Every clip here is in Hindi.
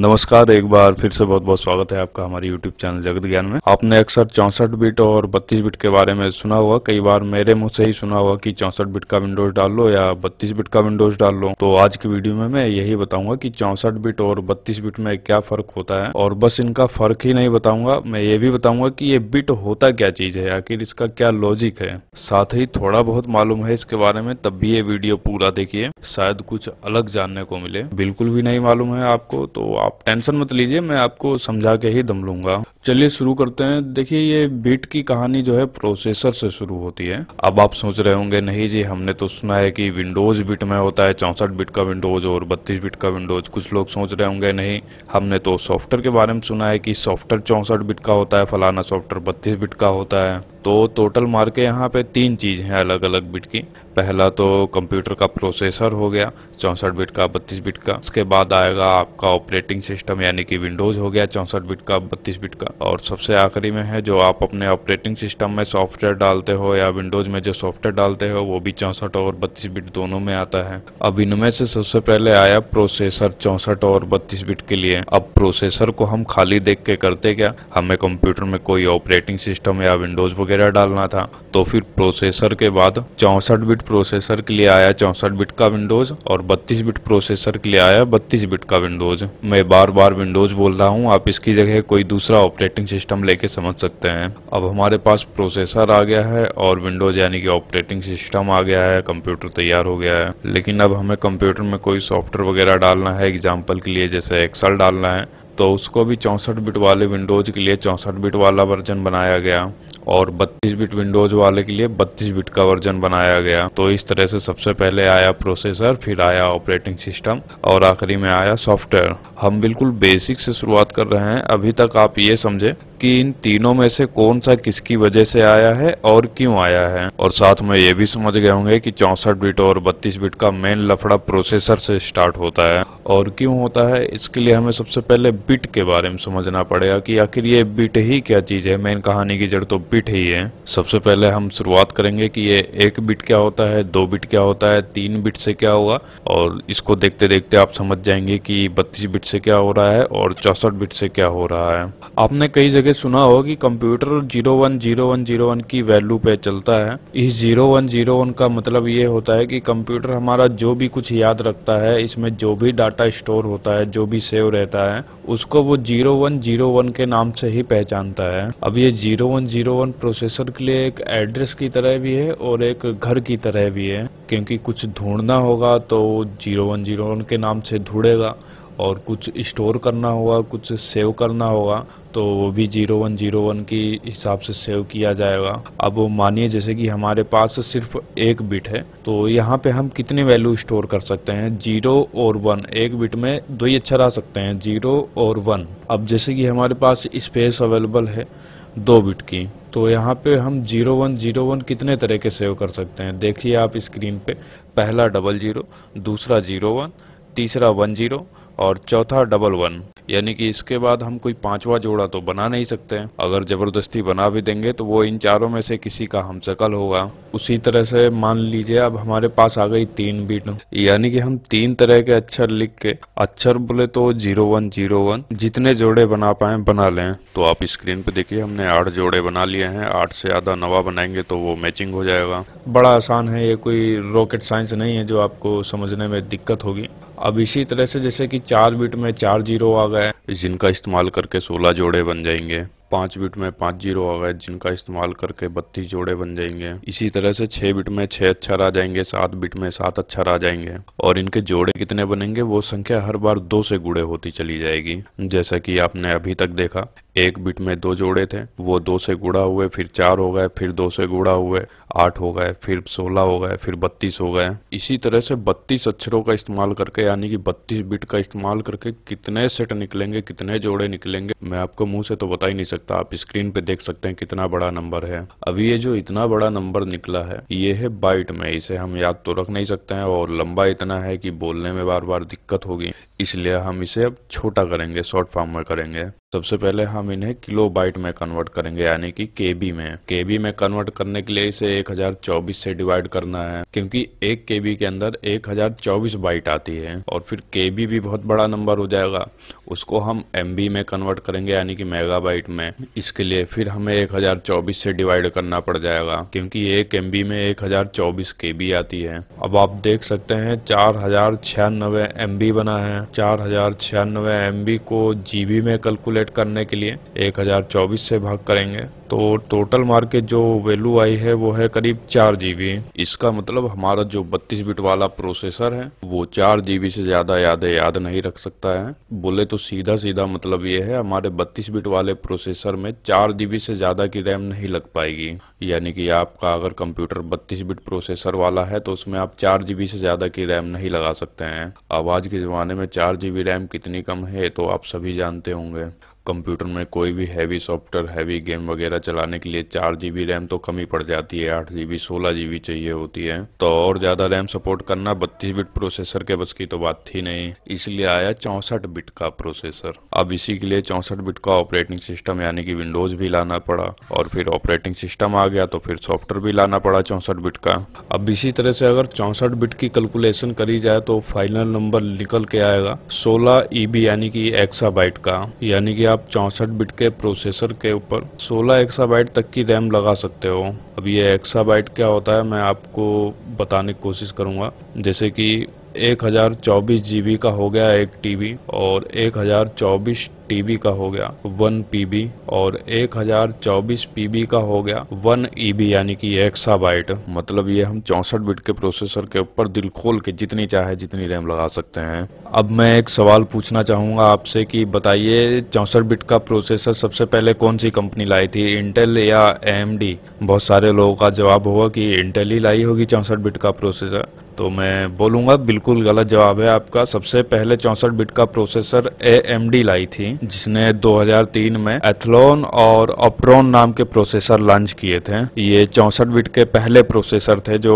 नमस्कार एक बार फिर से बहुत बहुत स्वागत है आपका हमारे YouTube चैनल जगत ज्ञान में आपने अक्सर चौंसठ बिट और बत्तीस बिट के बारे में सुना होगा कई बार मेरे मुंह से ही सुना होगा कि चौंसठ बिट का विंडोज डाल लो या बत्तीस बिट का विंडोज डाल लो तो आज की वीडियो में मैं यही बताऊंगा कि चौंसठ बिट और बत्तीस बिट में क्या फर्क होता है और बस इनका फर्क ही नहीं बताऊंगा मैं ये भी बताऊंगा की ये बिट होता क्या चीज है आखिर इसका क्या लॉजिक है साथ ही थोड़ा बहुत मालूम है इसके बारे में तब भी ये वीडियो पूरा देखिए शायद कुछ अलग जानने को मिले बिल्कुल भी नहीं मालूम है आपको तो आप टेंशन मत लीजिए मैं आपको समझा के ही दम लूंगा चलिए शुरू करते हैं देखिए ये बिट की कहानी जो है प्रोसेसर से शुरू होती है अब आप सोच रहे होंगे नहीं जी हमने तो सुना है कि विंडोज़ बिट में होता है चौंसठ बिट का विंडोज़ और बत्तीस बिट का विंडोज़ कुछ लोग सोच रहे होंगे नहीं हमने तो सॉफ्टवेयर के बारे में सुना है कि सॉफ्टवेयर चौंसठ बिट का होता है फलाना सॉफ्टवेयर बत्तीस बिट का होता है तो टोटल मार के यहाँ पे तीन चीज़ हैं अलग अलग बिट की पहला तो कंप्यूटर का प्रोसेसर हो गया चौंसठ बिट का बत्तीस बिट का उसके बाद आएगा आपका ऑपरेटिंग सिस्टम यानी कि विंडोज़ हो गया चौंसठ बिट का बत्तीस बिट का और सबसे आखिरी में है जो आप अपने ऑपरेटिंग सिस्टम में सॉफ्टवेयर डालते हो या विंडोज़ में जो सॉफ्टवेयर डालते हो वो भी चौंसठ और बत्तीस बिट दोनों में आता है अब इनमें से सबसे पहले आया प्रोसेसर चौंसठ और बत्तीस बिट के लिए अब प्रोसेसर को हम खाली देख के करते क्या हमें कंप्यूटर में कोई ऑपरेटिंग सिस्टम या विंडोज़ वगैरह डालना था तो फिर प्रोसेसर के बाद चौंसठ बिट प्रोसेसर के लिए आया चौंसठ बिट का विंडोज़ और बत्तीस बिट प्रोसेसर के लिए आया बत्तीस बिट का विंडोज़ मैं बार बार विंडोज़ बोल रहा हूँ आप इसकी जगह कोई दूसरा ऑपरेटिंग सिस्टम लेके समझ सकते हैं अब हमारे पास प्रोसेसर आ गया है और विंडोज यानी कि ऑपरेटिंग सिस्टम आ गया है कंप्यूटर तैयार हो गया है लेकिन अब हमें कंप्यूटर में कोई सॉफ्टवेयर वगैरह डालना है एग्जाम्पल के लिए जैसे एक्सल डालना है तो उसको भी चौंसठ बिट वाले विंडोज़ के लिए चौंसठ बिट वाला वर्जन बनाया गया और 32 बिट विंडोज़ वाले के लिए 32 बिट का वर्जन बनाया गया तो इस तरह से सबसे पहले आया प्रोसेसर फिर आया ऑपरेटिंग सिस्टम और आखिरी में आया सॉफ्टवेयर हम बिल्कुल बेसिक से शुरुआत कर रहे हैं अभी तक आप ये समझे कि इन तीनों में से कौन सा किसकी वजह से आया है और क्यों आया है और साथ में ये भी समझ गए होंगे कि चौसठ बिट और बत्तीस बिट का मेन लफड़ा प्रोसेसर से स्टार्ट होता है और क्यों होता है इसके लिए हमें सबसे पहले बिट के बारे में समझना पड़ेगा कि आखिर ये बिट ही क्या चीज़ है मेन कहानी की जड़ तो बिट ही है सबसे पहले हम शुरुआत करेंगे कि ये एक बिट क्या होता है दो बिट क्या होता है तीन बिट से क्या होगा और इसको देखते देखते आप समझ जाएंगे कि बत्तीस बिट से क्या हो रहा है और चौसठ बिट से क्या हो रहा है आपने कई जगह सुना होगा कि computer zero one zero one zero one की वैल्यू पे चलता है इस जीरो वन जीरो वन का मतलब ये होता है कि कंप्यूटर हमारा जो भी कुछ याद रखता है इसमें जो भी डाटा स्टोर होता है जो भी सेव रहता है उस उसको वो जीरो वन जीरो वन के नाम से ही पहचानता है अब ये zero one zero one processor के लिए एक एड्रेस की तरह भी है और एक घर की तरह भी है क्योंकि कुछ ढूंढना होगा तो जीरो वन जीरो वन के नाम से ढूंढेगा और कुछ स्टोर करना होगा कुछ सेव करना होगा तो वो भी जीरो वन जीरो वन के हिसाब से सेव किया जाएगा अब मानिए जैसे कि हमारे पास सिर्फ एक बिट है तो यहाँ पे हम कितने वैल्यू स्टोर कर सकते हैं जीरो और वन एक बिट में दो ही अच्छा आ सकते हैं जीरो और वन अब जैसे कि हमारे पास स्पेस अवेलेबल है दो बिट की तो यहाँ पे हम जीरो वन जीरो वन कितने तरह के सेव कर सकते हैं देखिए आप स्क्रीन पे पहला डबल जीरो दूसरा जीरो वन तीसरा वन जीरो और चौथा डबल वन यानी कि इसके बाद हम कोई पांचवा जोड़ा तो बना नहीं सकते अगर ज़बरदस्ती बना भी देंगे तो वो इन चारों में से किसी का हम शकल होगा उसी तरह से मान लीजिए अब हमारे पास आ गई तीन बीट यानी कि हम तीन तरह के अक्षर लिख के अक्षर बोले तो जीरो वन जीरो वन जितने जोड़े बना पाए बना लें तो आप स्क्रीन पे देखिए हमने आठ जोड़े बना लिए हैं आठ से आधा नवा बनाएंगे तो वो मैचिंग हो जाएगा बड़ा आसान है ये कोई रॉकेट साइंस नहीं है जो आपको समझने में दिक्कत होगी अब इसी तरह से जैसे कि चार बिट में चार जीरो आ गए जिनका इस्तेमाल करके सोलह जोड़े बन जाएंगे पांच बिट में पांच जीरो आ गए जिनका इस्तेमाल करके बत्तीस जोड़े बन जाएंगे इसी तरह से छह बिट में छह अक्षर अच्छा आ जाएंगे सात बिट में सात अक्षर अच्छा आ जाएंगे और इनके जोड़े कितने बनेंगे वो संख्या हर बार दो से गुड़े होती चली जाएगी जैसा कि आपने अभी तक देखा एक बिट में दो जोड़े थे वो दो से गुड़ा हुए फिर चार हो गए फिर दो से गुड़ा हुए आठ हो गए फिर सोलह हो गए फिर बत्तीस हो गए इसी तरह से बत्तीस अक्षरों का इस्तेमाल करके यानी कि बत्तीस बिट का इस्तेमाल करके कितने सेट निकलेंगे कितने जोड़े निकलेंगे मैं आपको मुंह से तो बता ही नहीं सकता आप स्क्रीन पे देख सकते हैं कितना बड़ा नंबर है अभी ये जो इतना बड़ा नंबर निकला है ये है बाइट में इसे हम याद तो रख नहीं सकते हैं और लंबा इतना है कि बोलने में बार बार दिक्कत होगी इसलिए हम इसे अब छोटा करेंगे शॉर्ट फॉर्म में करेंगे सबसे पहले हम इन्हें किलो बाइट में कन्वर्ट करेंगे यानी कि केबी में केबी में कन्वर्ट करने के लिए इसे 1024 से डिवाइड करना है क्योंकि एक केबी के अंदर 1024 बाइट आती है और फिर केबी भी बहुत बड़ा नंबर हो जाएगा उसको हम एम में कन्वर्ट करेंगे यानी कि मेगाबाइट में इसके लिए फिर हमें 1024 से डिवाइड करना पड़ जाएगा क्योंकि एक एम में 1024 केबी आती है अब आप देख सकते हैं चार हजार छियानवे एम बना है चार हजार छियानवे एम को जीबी में कैलकुलेट करने के लिए 1024 से भाग करेंगे तो टोटल मार्केट जो वैल्यू आई है वो है करीब चार जीबी इसका मतलब हमारा जो बत्तीस बिट वाला प्रोसेसर है वो चार जीबी से ज़्यादा याद याद नहीं रख सकता है बोले तो सीधा सीधा मतलब ये है हमारे बत्तीस बिट वाले प्रोसेसर में चार जीबी से ज़्यादा की रैम नहीं लग पाएगी यानी कि आपका अगर कंप्यूटर बत्तीस बिट प्रोसेसर वाला है तो उसमें आप चार जीबी से ज़्यादा की रैम नहीं लगा सकते हैं आवाज आज के ज़माने में चार जीबी रैम कितनी कम है तो आप सभी जानते होंगे कंप्यूटर में कोई भी हैवी सॉफ्टवेयर हैवी गेम वगैरह चलाने के लिए चार जीबी रैम तो कमी पड़ जाती है आठ जीबी सोलह जीबी चाहिए होती है तो और ज़्यादा रैम सपोर्ट करना बत्तीस बिट प्रोसेसर के बस की तो बात थी नहीं इसलिए आया चौंसठ बिट का प्रोसेसर अब इसी के लिए चौसठ बिट का ऑपरेटिंग सिस्टम यानी कि विंडोज भी लाना पड़ा और फिर ऑपरेटिंग सिस्टम आ गया तो फिर सॉफ्टवेयर भी लाना पड़ा चौंसठ बिट का अब इसी तरह से अगर चौंसठ बिट की कैलकुलेशन करी जाए तो फाइनल नंबर निकल के आएगा सोलह ई e यानी कि एक्सा का यानी कि आप आप चौंसठ बिट के प्रोसेसर के ऊपर 16 एक्साबाइट तक की रैम लगा सकते हो अब ये एक्साबाइट क्या होता है मैं आपको बताने की कोशिश करूँगा जैसे कि एक हज़ार चौबीस जी का हो गया एक टीबी और एक हज़ार चौबीस टीबी का हो गया वन पीबी और एक हजार चौबीस पीबी का हो गया वन ईबी यानी कि एक्सा बाइट मतलब ये हम चौसठ बिट के प्रोसेसर के ऊपर दिल खोल के जितनी चाहे जितनी रैम लगा सकते हैं अब मैं एक सवाल पूछना चाहूँगा आपसे कि बताइए चौसठ बिट का प्रोसेसर सबसे पहले कौन सी कंपनी लाई थी इंटेल या एम बहुत सारे लोगों का जवाब होगा कि इंटेल ही लाई होगी चौसठ बिट का प्रोसेसर तो मैं बोलूंगा बिल्कुल गलत जवाब है आपका सबसे पहले चौंसठ बिट का प्रोसेसर ए लाई थी जिसने 2003 में एथलोन और ऑप्ट्रॉन नाम के प्रोसेसर लॉन्च किए थे ये चौसठ बिट के पहले प्रोसेसर थे जो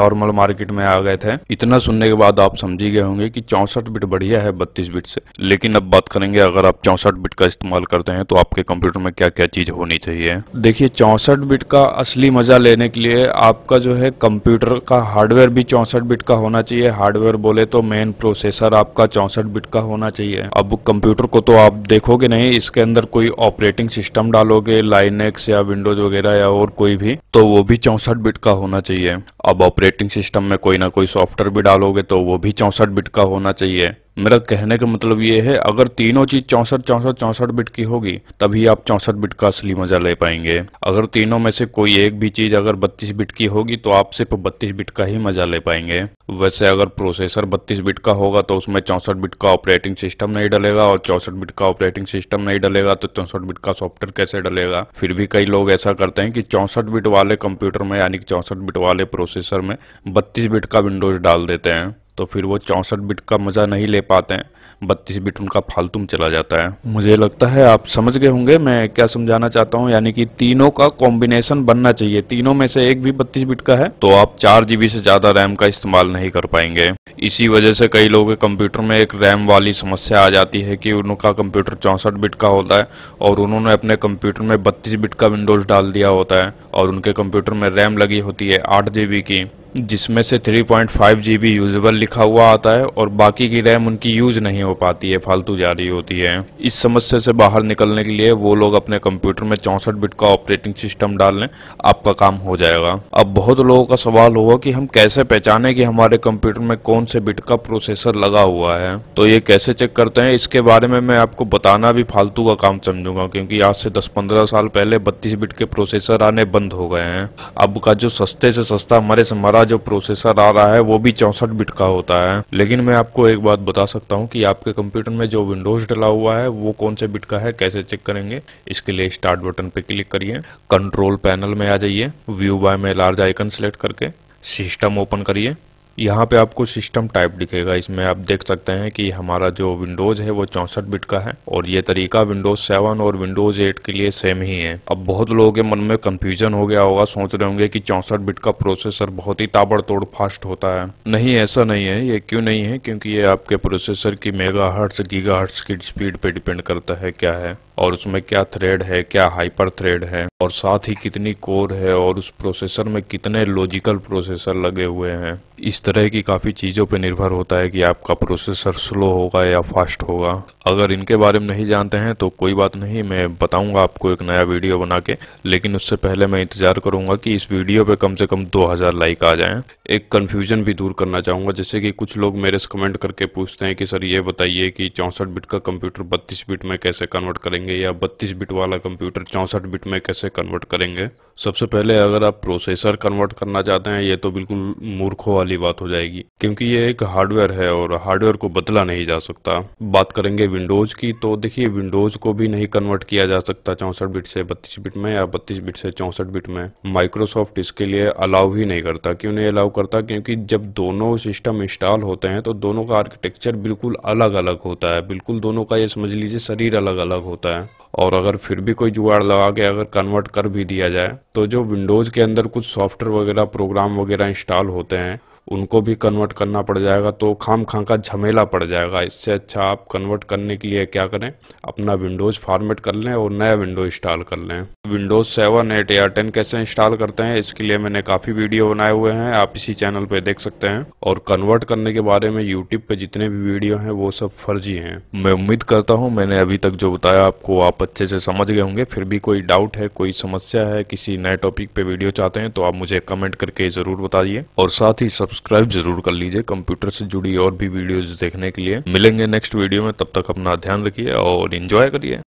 नॉर्मल मार्केट में आ गए थे इतना सुनने के बाद आप समझ ही गए होंगे कि चौसठ बिट बढ़िया है बत्तीस बिट से लेकिन अब बात करेंगे अगर आप चौसठ बिट का इस्तेमाल करते हैं तो आपके कंप्यूटर में क्या क्या चीज होनी चाहिए देखिए चौसठ बिट का असली मजा लेने के लिए आपका जो है कंप्यूटर का हार्डवेयर भी चौंसठ चौंसठ बिट का होना चाहिए हार्डवेयर बोले तो मेन प्रोसेसर आपका चौंसठ बिट का होना चाहिए अब कंप्यूटर को तो आप देखोगे नहीं इसके अंदर कोई ऑपरेटिंग सिस्टम डालोगे लाइनेक्स या विंडोज वगैरह या और कोई भी तो वो भी चौंसठ बिट का होना चाहिए अब ऑपरेटिंग सिस्टम में कोई ना कोई सॉफ्टवेयर भी डालोगे तो वो भी चौंसठ बिट का होना चाहिए मेरा कहने का मतलब ये है अगर तीनों चीज चौंसठ चौंसठ चौंसठ बिट की होगी तभी आप चौंसठ बिट का असली मजा ले पाएंगे अगर तीनों में से कोई एक भी चीज अगर बत्तीस बिट की होगी तो आप सिर्फ बत्तीस बिट का ही मजा ले पाएंगे वैसे अगर प्रोसेसर 32 बिट का होगा तो उसमें चौंसठ बिट का ऑपरेटिंग सिस्टम नहीं डलेगा और चौंसठ बिट का ऑपरेटिंग सिस्टम नहीं डलेगा तो चौंसठ बिट का सॉफ्टवेयर कैसे डलेगा फिर भी कई लोग ऐसा करते हैं कि चौंसठ बिट वाले कंप्यूटर में यानी कि चौंसठ बिट वाले प्रोसेसर में बत्तीस बिट का विंडोज डाल देते हैं तो फिर वो चौंसठ बिट का मज़ा नहीं ले पाते हैं बत्तीस बिट उनका फालतू में चला जाता है मुझे लगता है आप समझ गए होंगे मैं क्या समझाना चाहता हूँ यानी कि तीनों का कॉम्बिनेशन बनना चाहिए तीनों में से एक भी बत्तीस बिट का है तो आप चार जीबी से ज्यादा रैम का इस्तेमाल नहीं कर पाएंगे इसी वजह से कई लोगों के कंप्यूटर में एक रैम वाली समस्या आ जाती है कि उनका कंप्यूटर चौंसठ बिट का होता है और उन्होंने अपने कंप्यूटर में बत्तीस बिट का विंडोज डाल दिया होता है और उनके कंप्यूटर में रैम लगी होती है आठ की जिसमें से 3.5 पॉइंट यूजेबल लिखा हुआ आता है और बाकी की रैम उनकी यूज नहीं हो पाती है फालतू जारी होती है इस समस्या से बाहर निकलने के लिए वो लोग अपने कंप्यूटर में चौंसठ बिट का ऑपरेटिंग सिस्टम डाल लें आपका काम हो जाएगा अब बहुत लोगों का सवाल होगा कि हम कैसे पहचाने कि हमारे कंप्यूटर में कौन से बिट का प्रोसेसर लगा हुआ है तो ये कैसे चेक करते हैं इसके बारे में मैं आपको बताना भी फालतू का काम समझूंगा क्योंकि आज से दस पंद्रह साल पहले बत्तीस बिट के प्रोसेसर आने बंद हो गए हैं अब का जो सस्ते से सस्ता हमारे से हमारा हमारा जो प्रोसेसर आ रहा है वो भी चौसठ बिट का होता है लेकिन मैं आपको एक बात बता सकता हूँ कि आपके कंप्यूटर में जो विंडोज डला हुआ है वो कौन से बिट का है कैसे चेक करेंगे इसके लिए स्टार्ट बटन पे क्लिक करिए कंट्रोल पैनल में आ जाइए व्यू बाय में लार्ज आइकन सेलेक्ट करके सिस्टम ओपन करिए यहाँ पे आपको सिस्टम टाइप दिखेगा इसमें आप देख सकते हैं कि हमारा जो विंडोज़ है वो चौंसठ बिट का है और ये तरीका विंडोज़ सेवन और विंडोज़ एट के लिए सेम ही है अब बहुत लोगों के मन में कंफ्यूजन हो गया होगा सोच रहे होंगे कि चौंसठ बिट का प्रोसेसर बहुत ही ताबड़तोड़ फास्ट होता है नहीं ऐसा नहीं है ये क्यों नहीं है क्योंकि ये आपके प्रोसेसर की मेगा हर्ट्स गीगा हर्ट्स की स्पीड पर डिपेंड करता है क्या है और उसमें क्या थ्रेड है क्या हाइपर थ्रेड है और साथ ही कितनी कोर है और उस प्रोसेसर में कितने लॉजिकल प्रोसेसर लगे हुए हैं इस इस तरह की काफ़ी चीज़ों पर निर्भर होता है कि आपका प्रोसेसर स्लो होगा या फास्ट होगा अगर इनके बारे में नहीं जानते हैं तो कोई बात नहीं मैं बताऊंगा आपको एक नया वीडियो बना के लेकिन उससे पहले मैं इंतज़ार करूंगा कि इस वीडियो पे कम से कम 2000 लाइक आ जाएं एक कन्फ्यूजन भी दूर करना चाहूँगा जैसे कि कुछ लोग मेरे से कमेंट करके पूछते हैं कि सर ये बताइए कि चौंसठ बिट का कंप्यूटर बत्तीस बिट में कैसे कन्वर्ट करेंगे या बत्तीस बिट वाला कंप्यूटर चौंसठ बिट में कैसे कन्वर्ट करेंगे सबसे पहले अगर आप प्रोसेसर कन्वर्ट करना चाहते हैं ये तो बिल्कुल मूर्खों वाली बात बात हो जाएगी क्योंकि ये एक हार्डवेयर है और हार्डवेयर को बदला नहीं जा सकता बात करेंगे विंडोज की तो देखिए विंडोज को भी नहीं कन्वर्ट किया जा सकता चौसठ बिट से बत्तीस बिट में या बत्तीस बिट से चौसठ बिट में माइक्रोसॉफ्ट इसके लिए अलाउ ही नहीं करता क्यों नहीं अलाउ करता क्योंकि जब दोनों सिस्टम इंस्टॉल होते हैं तो दोनों का आर्किटेक्चर बिल्कुल अलग अलग होता है बिल्कुल दोनों का ये समझ लीजिए शरीर अलग अलग होता है और अगर फिर भी कोई जुगाड़ लगा के अगर कन्वर्ट कर भी दिया जाए तो जो विंडोज़ के अंदर कुछ सॉफ्टवेयर वगैरह प्रोग्राम वगैरह इंस्टॉल होते हैं उनको भी कन्वर्ट करना पड़ जाएगा तो खाम खां का झमेला पड़ जाएगा इससे अच्छा आप कन्वर्ट करने के लिए क्या करें अपना विंडोज़ फॉर्मेट कर लें और नया विंडो इंस्टॉल कर लें विंडोज़ सेवन एट या टेन कैसे इंस्टॉल करते हैं इसके लिए मैंने काफ़ी वीडियो बनाए हुए हैं आप इसी चैनल पर देख सकते हैं और कन्वर्ट करने के बारे में यूट्यूब पे जितने भी वीडियो है वो सब फर्जी है मैं उम्मीद करता हूँ मैंने अभी तक जो बताया आपको आप अच्छे से समझ गए होंगे फिर भी कोई डाउट है कोई समस्या है किसी नए टॉपिक पे वीडियो चाहते हैं तो आप मुझे कमेंट करके ज़रूर बताइए और साथ ही सब सब्सक्राइब जरूर कर लीजिए कंप्यूटर से जुड़ी और भी वीडियोज देखने के लिए मिलेंगे नेक्स्ट वीडियो में तब तक अपना ध्यान रखिए और इंजॉय करिए